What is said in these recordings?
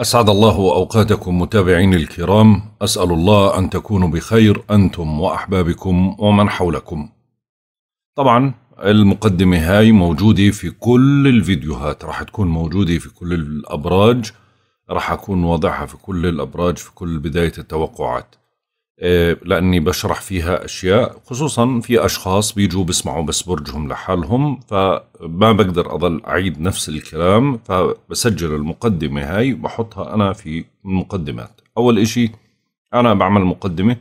أسعد الله أوقاتكم متابعين الكرام أسأل الله أن تكونوا بخير أنتم وأحبابكم ومن حولكم طبعا المقدمة هاي موجودة في كل الفيديوهات راح تكون موجودة في كل الأبراج راح أكون واضعها في كل الأبراج في كل بداية التوقعات آه، لاني بشرح فيها اشياء خصوصا في اشخاص بيجوا بيسمعوا بس برجهم لحالهم فما بقدر اضل اعيد نفس الكلام فبسجل المقدمه هاي بحطها انا في المقدمات اول اشي انا بعمل مقدمه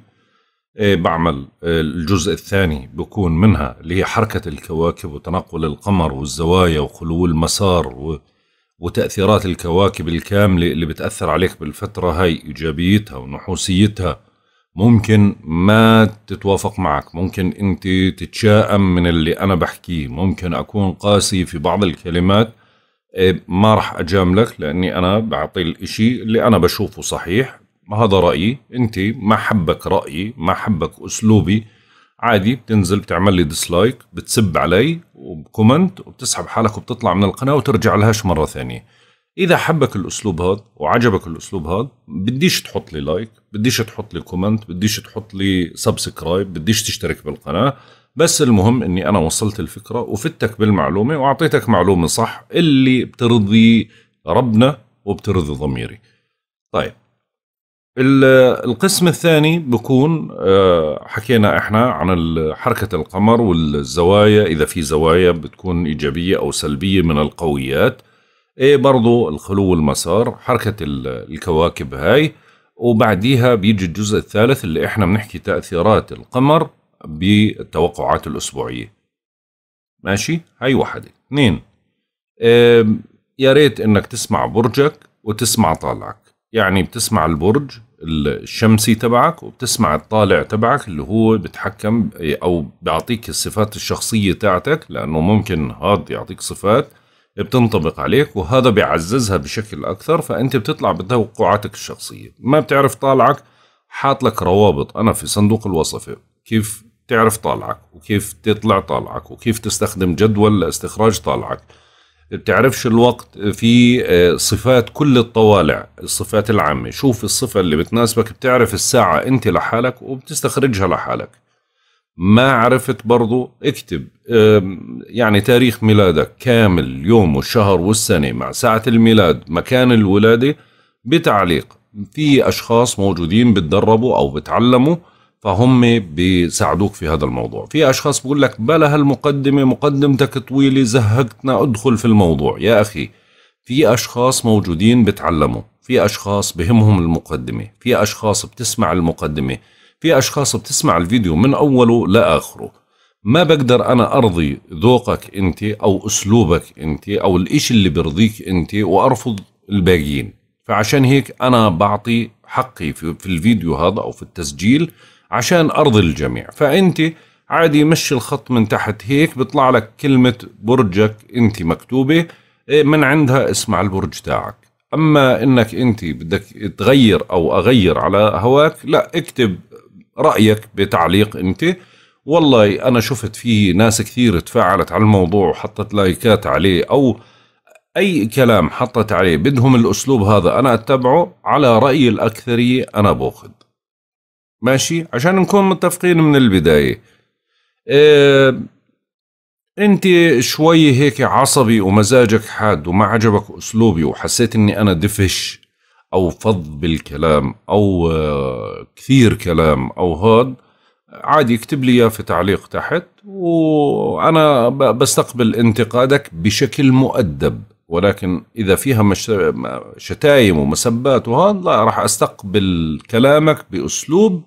آه، بعمل آه، الجزء الثاني بكون منها اللي هي حركة الكواكب وتنقل القمر والزوايا وخلو المسار وتأثيرات الكواكب الكاملة اللي بتأثر عليك بالفترة هاي إيجابيتها ونحوسيتها ممكن ما تتوافق معك ممكن انت تتشائم من اللي انا بحكيه ممكن اكون قاسي في بعض الكلمات إيه، ما راح اجاملك لاني انا بعطي الاشي اللي انا بشوفه صحيح هذا رايي انت ما حبك رايي ما حبك اسلوبي عادي بتنزل بتعمل لي ديسلايك بتسب علي وبكومنت وبتسحب حالك وبتطلع من القناه وترجع لهاش مره ثانيه اذا حبك الاسلوب هذا وعجبك الاسلوب هذا بديش تحط لي لايك بديش تحط لي كومنت بديش تحط لي سبسكرايب بديش تشترك بالقناه بس المهم اني انا وصلت الفكره وفتك بالمعلومه واعطيتك معلومه صح اللي بترضي ربنا وبترضي ضميري طيب القسم الثاني بكون آه، حكينا احنا عن حركة القمر والزوايا إذا في زوايا بتكون إيجابية أو سلبية من القويات ايه برضو الخلو والمسار حركة الكواكب هاي وبعديها بيجي الجزء الثالث اللي احنا بنحكي تأثيرات القمر بالتوقعات الأسبوعية ماشي هاي واحدة اثنين إيه يا ريت انك تسمع برجك وتسمع طالعك يعني بتسمع البرج الشمسي تبعك وبتسمع الطالع تبعك اللي هو بتحكم او بيعطيك الصفات الشخصية تاعتك لأنه ممكن هاد يعطيك صفات بتنطبق عليك وهذا بيعززها بشكل اكثر فانت بتطلع بتوقعاتك الشخصيه ما بتعرف طالعك حاط لك روابط انا في صندوق الوصفه كيف تعرف طالعك وكيف تطلع طالعك وكيف تستخدم جدول لاستخراج طالعك بتعرفش الوقت في آه، صفات كل الطوالع الصفات العامة شوف الصفة اللي بتناسبك بتعرف الساعة انت لحالك وبتستخرجها لحالك ما عرفت برضو اكتب يعني تاريخ ميلادك كامل يوم والشهر والسنة مع ساعة الميلاد مكان الولادة بتعليق في أشخاص موجودين بتدربوا أو بتعلموا فهم بيساعدوك في هذا الموضوع في أشخاص بقول لك بلا هالمقدمة مقدمتك طويلة زهقتنا ادخل في الموضوع يا أخي في أشخاص موجودين بتعلموا في أشخاص بهمهم المقدمة في أشخاص بتسمع المقدمة في أشخاص بتسمع الفيديو من أوله لآخره ما بقدر أنا أرضي ذوقك أنت أو أسلوبك أنت أو الإشي اللي بيرضيك أنت وأرفض الباقيين فعشان هيك أنا بعطي حقي في, في الفيديو هذا أو في التسجيل عشان أرضي الجميع فأنت عادي مشي الخط من تحت هيك بيطلع لك كلمة برجك أنت مكتوبة إيه، من عندها اسمع البرج تاعك أما أنك أنت بدك تغير أو أغير على هواك لا اكتب رايك بتعليق انت والله انا شفت في ناس كثير تفاعلت على الموضوع وحطت لايكات عليه او اي كلام حطت عليه بدهم الاسلوب هذا انا اتبعه على راي الاكثريه انا باخذ ماشي عشان نكون متفقين من البدايه إيه انت شوي هيك عصبي ومزاجك حاد وما عجبك اسلوبي وحسيت اني انا دفش او فض بالكلام او آه، كثير كلام او هاد عادي اكتب لي اياه في تعليق تحت وانا بستقبل انتقادك بشكل مؤدب ولكن اذا فيها شتايم ومسبات وهذا لا راح استقبل كلامك باسلوب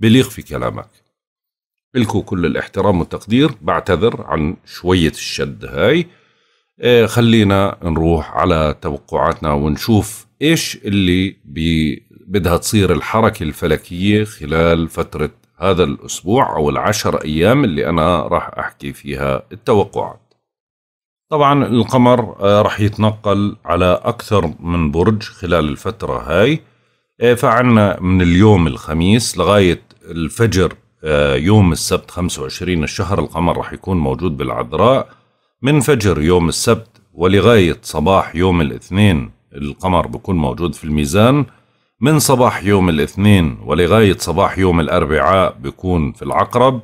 بليق في كلامك لكم كل الاحترام والتقدير بعتذر عن شويه الشد هاي آه، خلينا نروح على توقعاتنا ونشوف ايش اللي بدها تصير الحركة الفلكية خلال فترة هذا الأسبوع أو العشر أيام اللي أنا راح أحكي فيها التوقعات طبعا القمر آه، راح يتنقل على أكثر من برج خلال الفترة هاي آه، فعنا من اليوم الخميس لغاية الفجر آه، يوم السبت 25 الشهر القمر راح يكون موجود بالعذراء من فجر يوم السبت ولغاية صباح يوم الاثنين القمر بكون موجود في الميزان من صباح يوم الاثنين ولغاية صباح يوم الأربعاء بكون في العقرب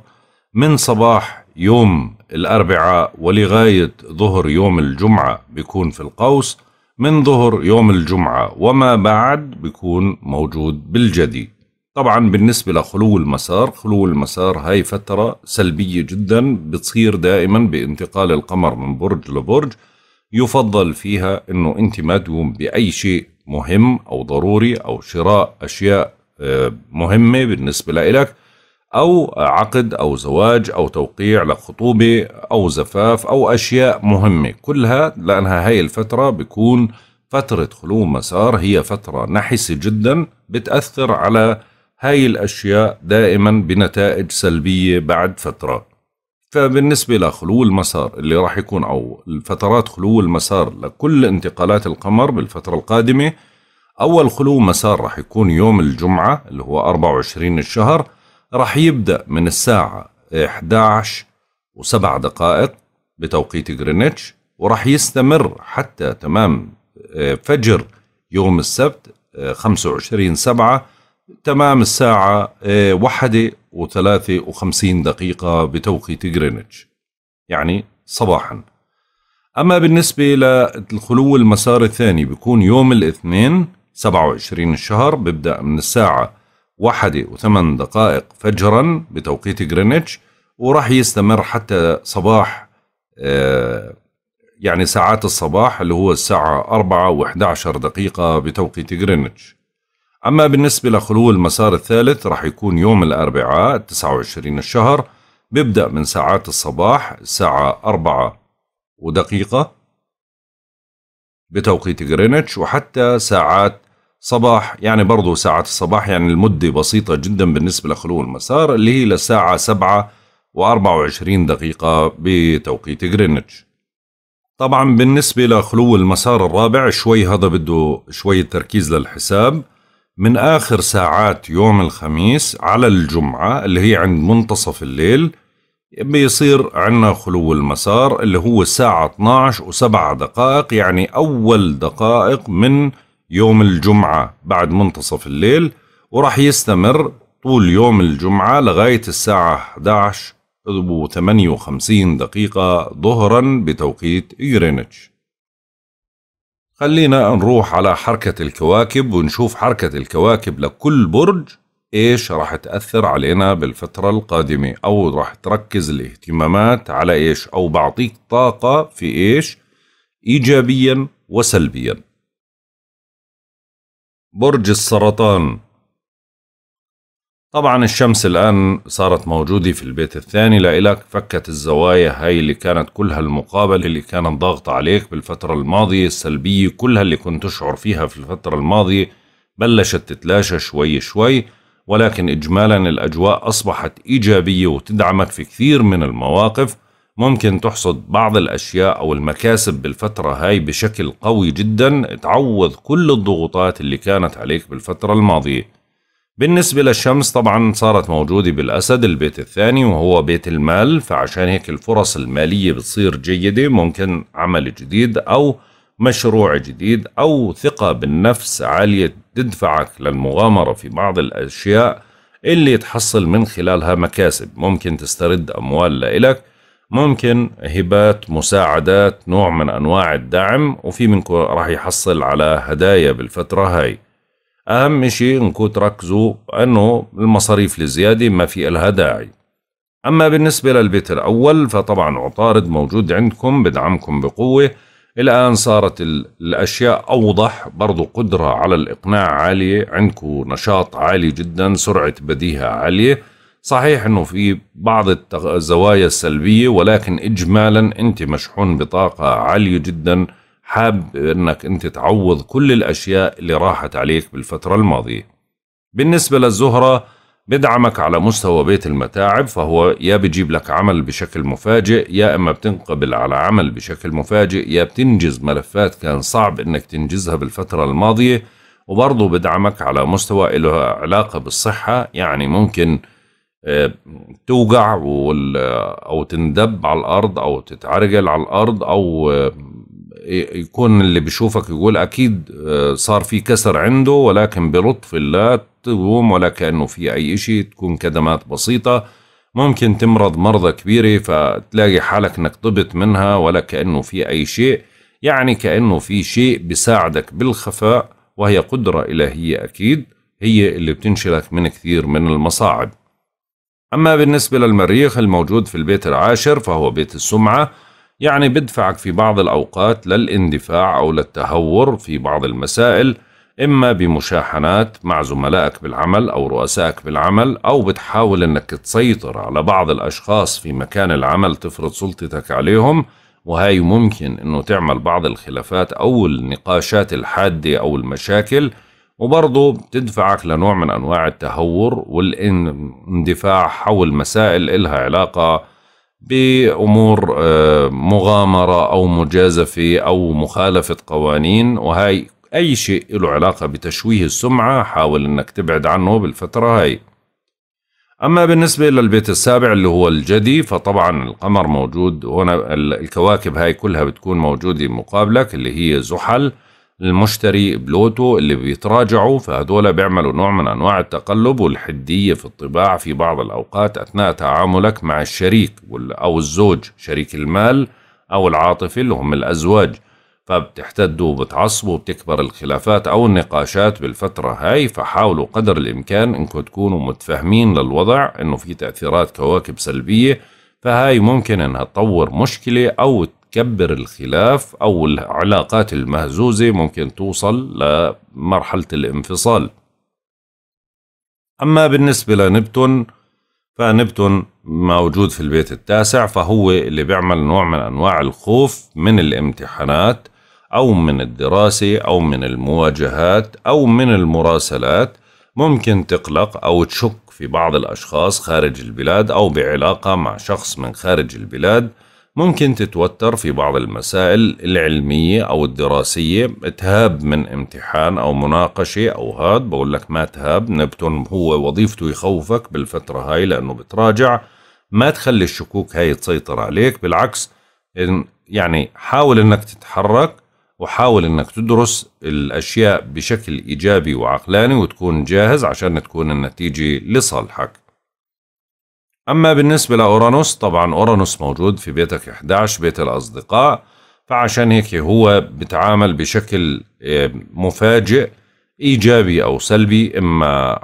من صباح يوم الأربعاء ولغاية ظهر يوم الجمعة بيكون في القوس من ظهر يوم الجمعة وما بعد بيكون موجود بالجدي طبعا بالنسبة لخلو المسار خلو المسار هاي فترة سلبية جدا بتصير دائما بانتقال القمر من برج لبرج يفضل فيها أنه أنت ما تقوم بأي شيء مهم أو ضروري أو شراء أشياء آه، مهمة بالنسبة لك أو عقد أو زواج أو توقيع لخطوبة أو زفاف أو أشياء مهمة كلها لأنها هاي الفترة بيكون فترة خلو مسار هي فترة نحسة جدا بتأثر على هاي الأشياء دائما بنتائج سلبية بعد فترة فبالنسبة لخلو المسار اللي راح يكون أو الفترات خلو المسار لكل انتقالات القمر بالفترة القادمة أول خلو مسار راح يكون يوم الجمعة اللي هو 24 الشهر راح يبدأ من الساعة 11 و7 دقائق بتوقيت غرينتش وراح يستمر حتى تمام آه، فجر يوم السبت 25 آه، سبعة تمام الساعة آه، واحدة و53 دقيقة بتوقيت جرينتش يعني صباحا أما بالنسبة للخلو المسار الثاني بيكون يوم الاثنين 27 الشهر بيبدأ من الساعة واحدة وثمان دقائق فجرا بتوقيت جرينتش وراح يستمر حتى صباح آه يعني ساعات الصباح اللي هو الساعة 4 و11 دقيقة بتوقيت جرينتش أما بالنسبة لخلو المسار الثالث رح يكون يوم الأربعاء 29 الشهر بيبدأ من ساعات الصباح الساعة 4 ودقيقة بتوقيت غرينتش وحتى ساعات صباح يعني برضو ساعات الصباح يعني المدة بسيطة جدا بالنسبة لخلو المسار اللي هي لساعة 7 و24 دقيقة بتوقيت غرينتش طبعا بالنسبة لخلو المسار الرابع شوي هذا بده شوية تركيز للحساب من آخر ساعات يوم الخميس على الجمعة اللي هي عند منتصف الليل بيصير عندنا خلو المسار اللي هو الساعة 12 و7 دقائق يعني أول دقائق من يوم الجمعة بعد منتصف الليل وراح يستمر طول يوم الجمعة لغاية الساعة 11 و58 دقيقة ظهرا بتوقيت جرينتش خلينا نروح على حركة الكواكب ونشوف حركة الكواكب لكل برج إيش راح تأثر علينا بالفترة القادمة أو راح تركز الاهتمامات على إيش أو بعطيك طاقة في إيش إيجابيا وسلبيا برج السرطان طبعا الشمس الآن صارت موجودة في البيت الثاني لإلك فكت الزوايا هاي اللي كانت كلها المقابلة اللي كانت ضاغطة عليك بالفترة الماضية السلبية كلها اللي كنت تشعر فيها في الفترة الماضية بلشت تتلاشى شوي شوي ولكن إجمالا الأجواء أصبحت إيجابية وتدعمك في كثير من المواقف ممكن تحصد بعض الأشياء أو المكاسب بالفترة هاي بشكل قوي جدا تعوض كل الضغوطات اللي كانت عليك بالفترة الماضية بالنسبة للشمس طبعا صارت موجودة بالأسد البيت الثاني وهو بيت المال فعشان هيك الفرص المالية بتصير جيدة ممكن عمل جديد أو مشروع جديد أو ثقة بالنفس عالية تدفعك للمغامرة في بعض الأشياء اللي تحصل من خلالها مكاسب ممكن تسترد أموال لإلك ممكن هبات مساعدات نوع من أنواع الدعم وفي منكم راح يحصل على هدايا بالفترة هاي أهم إشي نكون تركزوا أنه المصاريف الزيادة ما في إلها داعي أما بالنسبة للبيت الأول فطبعا عطارد موجود عندكم بدعمكم بقوة الآن صارت الأشياء أوضح برضو قدرة على الإقناع عالية عندكم نشاط عالي جدا سرعة بديهة عالية صحيح أنه في بعض الزوايا السلبية ولكن إجمالا أنت مشحون بطاقة عالية جداً حاب انك انت تعوض كل الاشياء اللي راحت عليك بالفترة الماضية بالنسبة للزهرة بدعمك على مستوى بيت المتاعب فهو يا بجيب لك عمل بشكل مفاجئ يا اما بتنقبل على عمل بشكل مفاجئ يا بتنجز ملفات كان صعب انك تنجزها بالفترة الماضية وبرضه بدعمك على مستوى له علاقة بالصحة يعني ممكن آه، توقع آه، أو تندب على الأرض أو تتعرقل على الأرض أو آه، يكون اللي بيشوفك يقول اكيد آه، صار في كسر عنده ولكن بلطف الله تقوم ولا كانه في اي شيء تكون كدمات بسيطه ممكن تمرض مرضى كبيره فتلاقي حالك انك طبت منها ولا كانه في اي شيء يعني كانه في شيء بيساعدك بالخفاء وهي قدره الهيه اكيد هي اللي بتنشلك من كثير من المصاعب اما بالنسبه للمريخ الموجود في البيت العاشر فهو بيت السمعه يعني بدفعك في بعض الأوقات للاندفاع أو للتهور في بعض المسائل إما بمشاحنات مع زملائك بالعمل أو رؤسائك بالعمل أو بتحاول أنك تسيطر على بعض الأشخاص في مكان العمل تفرض سلطتك عليهم وهي ممكن أنه تعمل بعض الخلافات أو النقاشات الحادة أو المشاكل وبرضه بتدفعك لنوع من أنواع التهور والاندفاع حول مسائل إلها علاقة بامور آه، مغامره او مجازفه او مخالفه قوانين وهي اي شيء له علاقه بتشويه السمعه حاول انك تبعد عنه بالفتره هاي اما بالنسبه للبيت السابع اللي هو الجدي فطبعا القمر موجود هنا الكواكب هاي كلها بتكون موجوده مقابلك اللي هي زحل المشتري بلوتو اللي بيتراجعوا فهذولا بيعملوا نوع من أنواع التقلب والحدية في الطباع في بعض الأوقات أثناء تعاملك مع الشريك أو الزوج شريك المال أو العاطفي اللي هم الأزواج فبتحتدوا وبتعصبوا وبتكبر الخلافات أو النقاشات بالفترة هاي فحاولوا قدر الإمكان إنكم تكونوا متفاهمين للوضع إنه في تأثيرات كواكب سلبية فهاي ممكن إنها تطور مشكلة أو تكبر الخلاف أو العلاقات المهزوزة ممكن توصل لمرحلة الانفصال أما بالنسبة لنبتون فنبتون موجود في البيت التاسع فهو اللي بيعمل نوع من أنواع الخوف من الامتحانات أو من الدراسة أو من المواجهات أو من المراسلات ممكن تقلق أو تشك في بعض الأشخاص خارج البلاد أو بعلاقة مع شخص من خارج البلاد ممكن تتوتر في بعض المسائل العلمية أو الدراسية تهاب من امتحان أو مناقشة أو هاد بقول لك ما تهاب نبتون هو وظيفته يخوفك بالفترة هاي لأنه بتراجع ما تخلي الشكوك هاي تسيطر عليك بالعكس يعني حاول أنك تتحرك وحاول أنك تدرس الأشياء بشكل إيجابي وعقلاني وتكون جاهز عشان تكون النتيجة لصالحك أما بالنسبة لأورانوس طبعا أورانوس موجود في بيتك 11 بيت الأصدقاء فعشان هيك هو بتعامل بشكل آه، مفاجئ إيجابي أو سلبي إما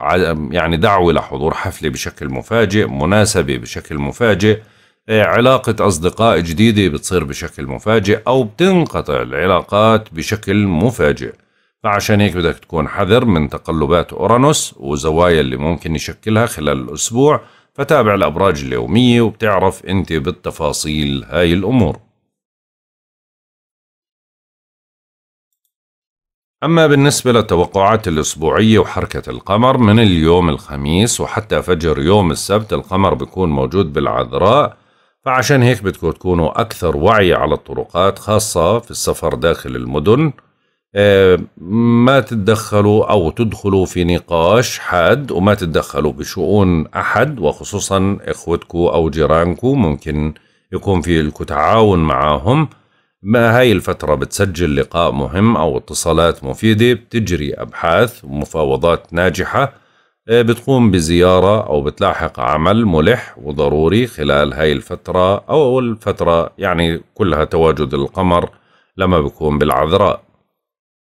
يعني دعوة لحضور حفلة بشكل مفاجئ مناسبة بشكل مفاجئ آه، علاقة أصدقاء جديدة بتصير بشكل مفاجئ أو بتنقطع العلاقات بشكل مفاجئ فعشان هيك بدك تكون حذر من تقلبات أورانوس وزوايا اللي ممكن يشكلها خلال الأسبوع فتابع الأبراج اليومية وبتعرف أنت بالتفاصيل هاي الأمور أما بالنسبة للتوقعات الأسبوعية وحركة القمر من اليوم الخميس وحتى فجر يوم السبت القمر بيكون موجود بالعذراء فعشان هيك بدكم تكونوا أكثر وعي على الطرقات خاصة في السفر داخل المدن آه، ما تتدخلوا أو تدخلوا في نقاش حاد وما تتدخلوا بشؤون أحد وخصوصا إخوتكم أو جيرانكم ممكن يكون في لكم تعاون معاهم ما هاي الفترة بتسجل لقاء مهم أو اتصالات مفيدة بتجري أبحاث ومفاوضات ناجحة آه، بتقوم بزيارة أو بتلاحق عمل ملح وضروري خلال هاي الفترة أو الفترة يعني كلها تواجد القمر لما بيكون بالعذراء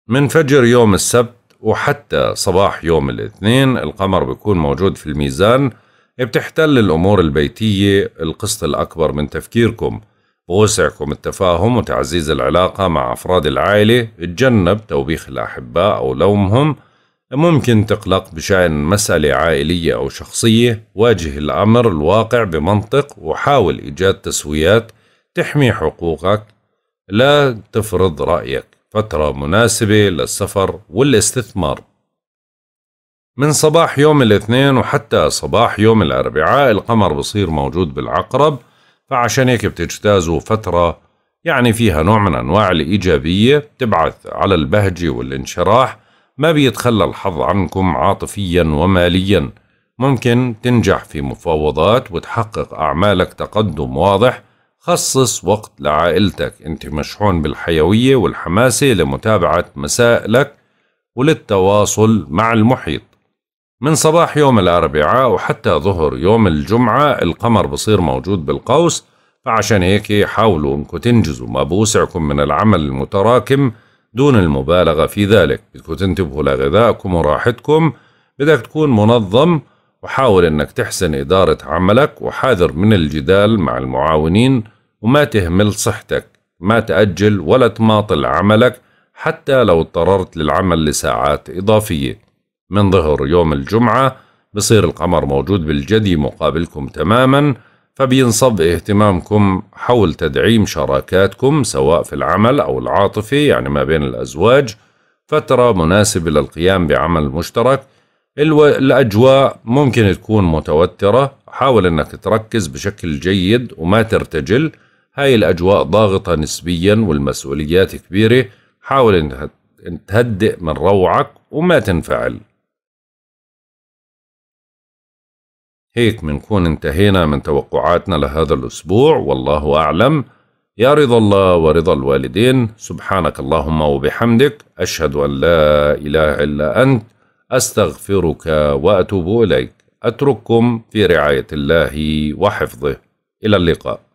من فجر يوم السبت وحتى صباح يوم الاثنين القمر بيكون موجود في الميزان بتحتل الأمور البيتية القسط الأكبر من تفكيركم بوسعكم التفاهم وتعزيز العلاقة مع أفراد العائلة تجنب توبيخ الأحباء أو لومهم ممكن تقلق بشأن مسألة عائلية أو شخصية واجه الأمر الواقع بمنطق وحاول إيجاد تسويات تحمي حقوقك لا تفرض رأيك فترة مناسبة للسفر والاستثمار من صباح يوم الاثنين وحتى صباح يوم الأربعاء القمر بصير موجود بالعقرب فعشان هيك بتجتازوا فترة يعني فيها نوع من أنواع الإيجابية بتبعث على البهجة والانشراح ما بيتخلى الحظ عنكم عاطفيا وماليا ممكن تنجح في مفاوضات وتحقق أعمالك تقدم واضح خصص وقت لعائلتك انت مشحون بالحيوية والحماسة لمتابعة مسائلك وللتواصل مع المحيط من صباح يوم الأربعاء وحتى ظهر يوم الجمعة القمر بصير موجود بالقوس فعشان هيك حاولوا انكم تنجزوا ما بوسعكم من العمل المتراكم دون المبالغة في ذلك بدكم تنتبهوا لغذائكم وراحتكم بدك تكون منظم وحاول انك تحسن إدارة عملك وحاذر من الجدال مع المعاونين وما تهمل صحتك ما تأجل ولا تماطل عملك حتى لو اضطررت للعمل لساعات إضافية من ظهر يوم الجمعة بصير القمر موجود بالجدي مقابلكم تماما فبينصب اهتمامكم حول تدعيم شراكاتكم سواء في العمل أو العاطفي يعني ما بين الأزواج فترة مناسبة للقيام بعمل مشترك الأجواء ممكن تكون متوترة حاول أنك تركز بشكل جيد وما ترتجل هاي الأجواء ضاغطة نسبيا والمسؤوليات كبيرة حاول أن تهدئ من روعك وما تنفعل هيك منكون انتهينا من توقعاتنا لهذا الأسبوع والله أعلم يا رضا الله ورضا الوالدين سبحانك اللهم وبحمدك أشهد أن لا إله إلا أنت أستغفرك وأتوب إليك أترككم في رعاية الله وحفظه إلى اللقاء